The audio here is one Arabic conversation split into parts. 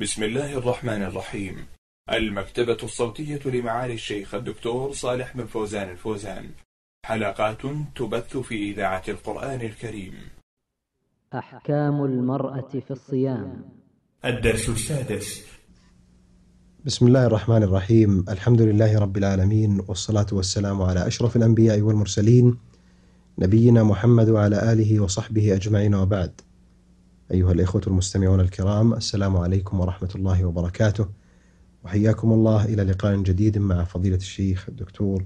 بسم الله الرحمن الرحيم المكتبة الصوتية لمعالي الشيخ الدكتور صالح بن فوزان الفوزان حلقات تبث في إذاعة القرآن الكريم أحكام المرأة في الصيام الدرس السادس بسم الله الرحمن الرحيم الحمد لله رب العالمين والصلاة والسلام على أشرف الأنبياء والمرسلين نبينا محمد وعلى آله وصحبه أجمعين وبعد أيها الإخوة المستمعون الكرام السلام عليكم ورحمة الله وبركاته وحياكم الله إلى لقاء جديد مع فضيلة الشيخ الدكتور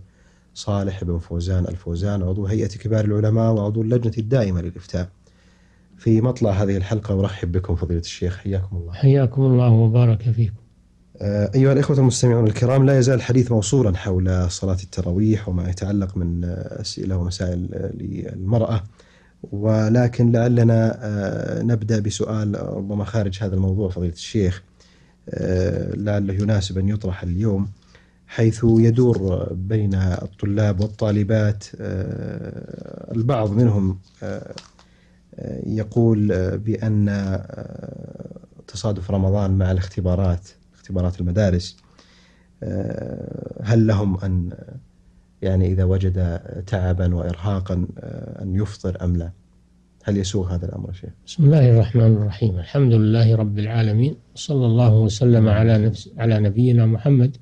صالح بن فوزان الفوزان عضو هيئة كبار العلماء وعضو اللجنة الدائمة للإفتاء في مطلع هذه الحلقة أرحب بكم فضيلة الشيخ حياكم الله حياكم الله وبارك فيكم آه، أيها الإخوة المستمعون الكرام لا يزال الحديث موصولا حول صلاة التراويح وما يتعلق من آه، أسئلة ومسائل للمرأة ولكن لعلنا آه، نبدا بسؤال ربما خارج هذا الموضوع فضيله الشيخ آه، لعله يناسب ان يطرح اليوم حيث يدور بين الطلاب والطالبات آه، البعض منهم يقول بان تصادف رمضان مع الاختبارات اختبارات المدارس هل لهم ان يعني إذا وجد تعبا وإرهاقا آه، أن يفطر أم لا هل يسوغ هذا الأمر شيخ؟ بسم الله الرحمن الرحيم الحمد لله رب العالمين صلى الله وسلم على, نفس على نبينا محمد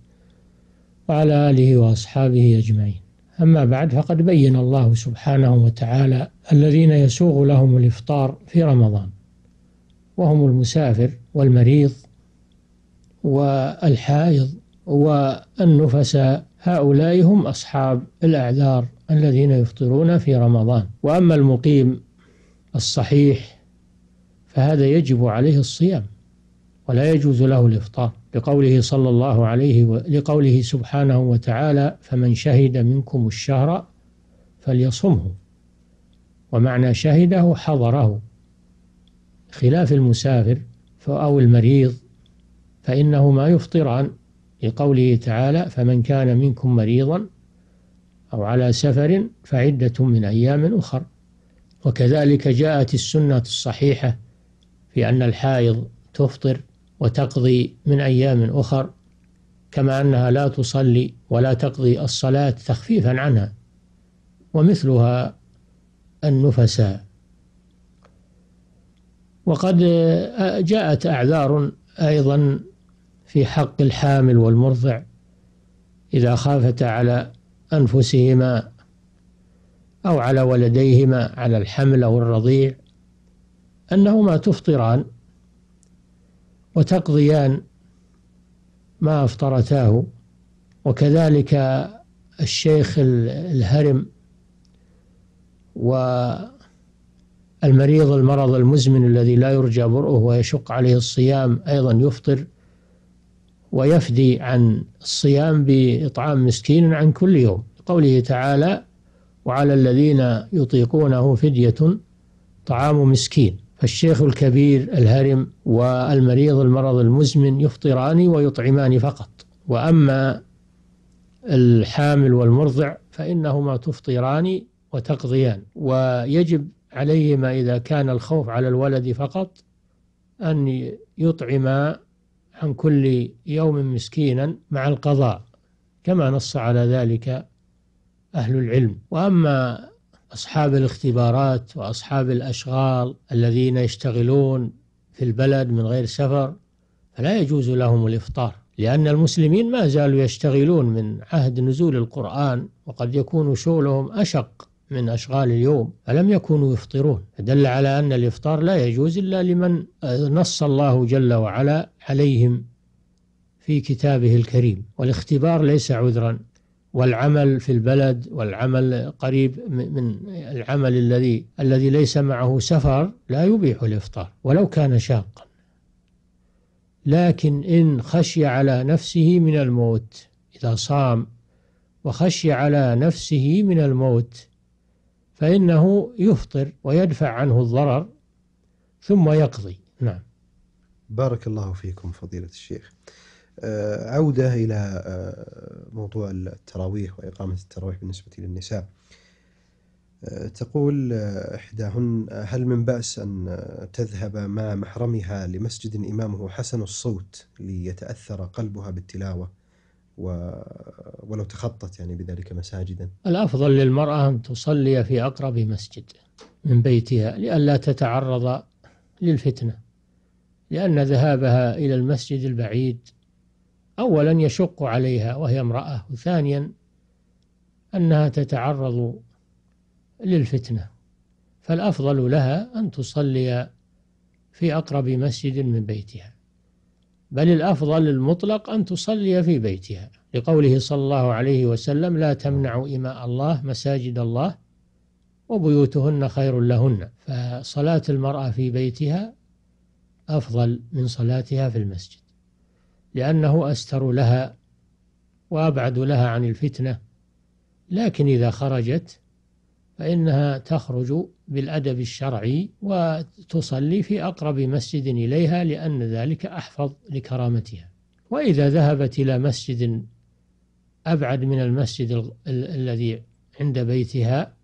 وعلى آله وأصحابه أجمعين أما بعد فقد بين الله سبحانه وتعالى الذين يسوغ لهم الإفطار في رمضان وهم المسافر والمريض والحائض والنفساء هؤلاء هم أصحاب الأعذار الذين يفطرون في رمضان وأما المقيم الصحيح فهذا يجب عليه الصيام ولا يجوز له الإفطار لقوله صلى الله عليه و... لقوله سبحانه وتعالى فمن شهد منكم الشهر فليصمه ومعنى شهده حضره خلاف المسافر أو المريض فإنهما يفطران لقوله تعالى فمن كان منكم مريضا أو على سفر فعدة من أيام أخر وكذلك جاءت السنة الصحيحة في أن الحائض تفطر وتقضي من أيام أخر كما أنها لا تصلي ولا تقضي الصلاة تخفيفا عنها ومثلها النفساء وقد جاءت أعذار أيضا في حق الحامل والمرضع إذا خافتا على أنفسهما أو على ولديهما على الحمل أو الرضيع أنهما تفطران وتقضيان ما أفطرتاه وكذلك الشيخ الهرم والمريض المرض المزمن الذي لا يرجى برؤه ويشق عليه الصيام أيضا يفطر ويفدي عن الصيام بإطعام مسكين عن كل يوم قوله تعالى وعلى الذين يطيقونه فدية طعام مسكين فالشيخ الكبير الهرم والمريض المرض المزمن يفطران ويطعمان فقط وأما الحامل والمرضع فإنهما تفطران وتقضيان ويجب عليهما إذا كان الخوف على الولد فقط أن يطعما عن كل يوم مسكينا مع القضاء كما نص على ذلك أهل العلم وأما أصحاب الاختبارات وأصحاب الأشغال الذين يشتغلون في البلد من غير سفر فلا يجوز لهم الإفطار لأن المسلمين ما زالوا يشتغلون من عهد نزول القرآن وقد يكون شغلهم أشق من أشغال اليوم ألم يكونوا يفطرون دل على أن الإفطار لا يجوز إلا لمن آه، نص الله جل وعلا عليهم في كتابه الكريم والاختبار ليس عذرا والعمل في البلد والعمل قريب من العمل الذي الذي ليس معه سفر لا يبيح الافطار ولو كان شاقا لكن ان خشي على نفسه من الموت اذا صام وخشي على نفسه من الموت فإنه يفطر ويدفع عنه الضرر ثم يقضي نعم بارك الله فيكم فضيلة الشيخ آه، عودة إلى آه، موضوع التراويح وإقامة التراويح بالنسبة للنساء آه، تقول إحداهن هل من بأس أن تذهب مع محرمها لمسجد إمامه حسن الصوت ليتأثر قلبها بالتلاوة و... ولو تخطت يعني بذلك مساجدا الأفضل للمرأة أن تصلي في أقرب مسجد من بيتها لئلا تتعرض للفتنة لأن ذهابها إلى المسجد البعيد أولا يشق عليها وهي امرأة وثانيا أنها تتعرض للفتنة فالأفضل لها أن تصلي في أقرب مسجد من بيتها بل الأفضل المطلق أن تصلي في بيتها لقوله صلى الله عليه وسلم لا تمنعوا إماء الله مساجد الله وبيوتهن خير لهن فصلاة المرأة في بيتها أفضل من صلاتها في المسجد لأنه أستر لها وأبعد لها عن الفتنة لكن إذا خرجت فإنها تخرج بالأدب الشرعي وتصلي في أقرب مسجد إليها لأن ذلك أحفظ لكرامتها وإذا ذهبت إلى مسجد أبعد من المسجد ال ال الذي عند بيتها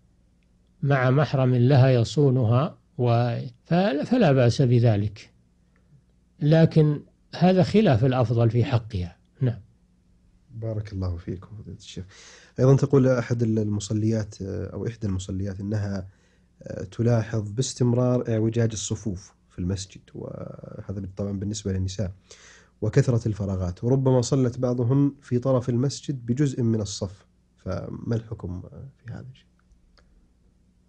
مع محرم لها يصونها و فلا بأس بذلك لكن هذا خلاف الأفضل في حقها بارك الله فيكم فضيلة الشيخ أيضا تقول أحد المصليات آه، أو إحدى المصليات أنها آه، تلاحظ باستمرار اعوجاج الصفوف في المسجد وهذا طبعا بالنسبة للنساء وكثرة الفراغات وربما صلت بعضهن في طرف المسجد بجزء من الصف فما الحكم في هذا الشيء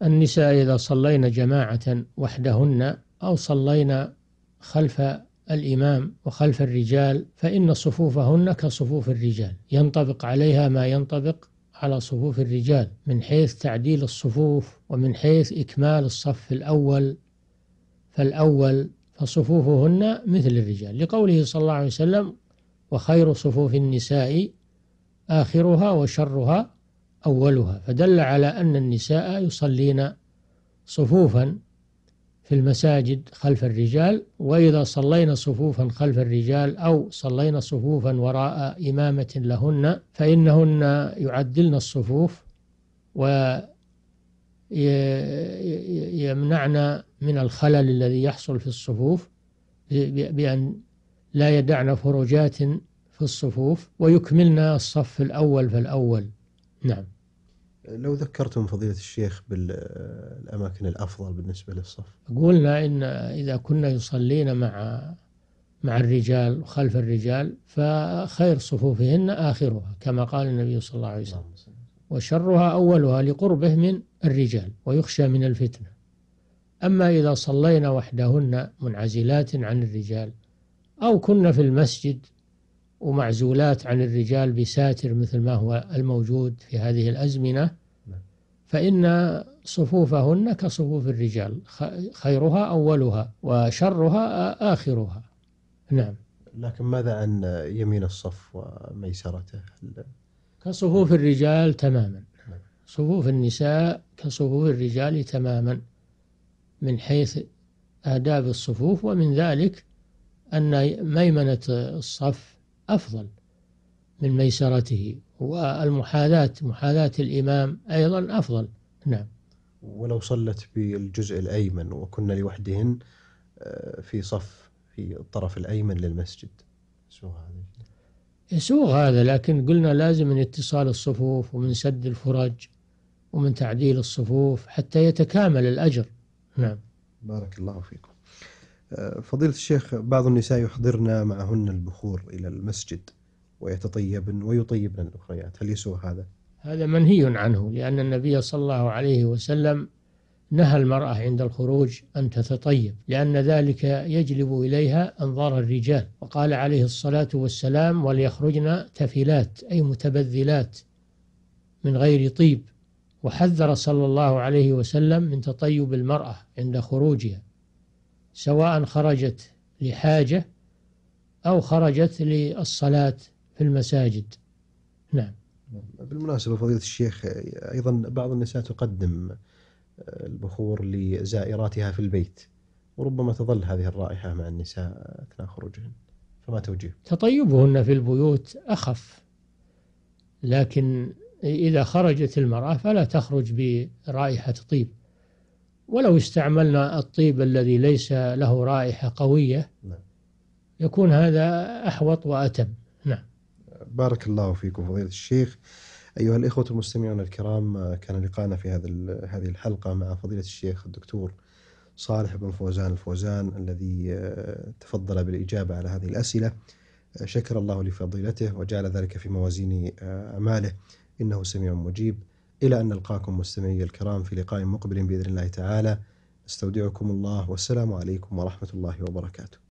النساء إذا صلينا جماعة وحدهن أو صلينا خلف الإمام وخلف الرجال فإن صفوفهن كصفوف الرجال ينطبق عليها ما ينطبق على صفوف الرجال من حيث تعديل الصفوف ومن حيث إكمال الصف الأول فالأول فصفوفهن مثل الرجال لقوله صلى الله عليه وسلم وخير صفوف النساء آخرها وشرها أولها فدل على أن النساء يصلين صفوفا في المساجد خلف الرجال وإذا صلينا صفوفا خلف الرجال أو صلينا صفوفا وراء إمامة لهن فإنهن يعدلن الصفوف ويمنعن من الخلل الذي يحصل في الصفوف بأن لا يدعن فرجات في الصفوف ويكملن الصف الأول فالأول نعم لو ذكرتم فضيلة الشيخ بالأماكن آه، الأفضل بالنسبة للصف قلنا إن إذا كنا يصلين مع مع الرجال وخلف الرجال فخير صفوفهن آخرها كما قال النبي صلى الله عليه وسلم وشرها أولها لقربه من الرجال ويخشى من الفتنة أما إذا صلينا وحدهن منعزلات عن الرجال أو كنا في المسجد ومعزولات عن الرجال بساتر مثل ما هو الموجود في هذه الأزمنة فإن صفوفهن كصفوف الرجال خيرها أولها وشرها آخرها نعم لكن ماذا عن يمين الصف وميسرته كصفوف الرجال تماما صفوف النساء كصفوف الرجال تماما من حيث آداب الصفوف ومن ذلك أن ميمنة الصف أفضل من ميسرته والمحاذاة محاذاة الإمام أيضا أفضل نعم ولو صلت بالجزء الأيمن وكنا لوحدهن آه، في صف في الطرف الأيمن للمسجد يسوغ هذا يسوغ هذا لكن قلنا لازم من اتصال الصفوف ومن سد الفرج ومن تعديل الصفوف حتى يتكامل الأجر نعم بارك الله فيكم فضيلة الشيخ بعض النساء يحضرن معهن البخور إلى المسجد ويتطيبن ويطيبن الأخريات هل يسوى هذا؟ هذا منهي عنه لأن النبي صلى الله عليه وسلم نهى المرأة عند الخروج أن تتطيب لأن ذلك يجلب إليها أنظار الرجال وقال عليه الصلاة والسلام وليخرجن تفلات أي متبذلات من غير طيب وحذر صلى الله عليه وسلم من تطيب المرأة عند خروجها سواء خرجت لحاجة أو خرجت للصلاة في المساجد نعم بالمناسبة فضيلة الشيخ أيضا بعض النساء تقدم آه، البخور لزائراتها في البيت وربما تظل هذه الرائحة مع النساء أثناء خروجهن فما توجيه تطيبهن في البيوت أخف لكن إذا خرجت المرأة فلا تخرج برائحة طيب ولو استعملنا الطيب الذي ليس له رائحة قوية نعم. يكون هذا أحوط وأتم نعم بارك الله فيكم فضيلة الشيخ أيها الإخوة المستمعون الكرام كان لقاءنا في هذا هذه الحلقة مع فضيلة الشيخ الدكتور صالح بن فوزان الفوزان الذي آه، تفضل بالإجابة على هذه الأسئلة آه، شكر الله لفضيلته وجعل ذلك في موازين آه، أعماله إنه سميع مجيب إلى أن نلقاكم مستمعي الكرام في لقاء مقبل بإذن الله تعالى استودعكم الله والسلام عليكم ورحمة الله وبركاته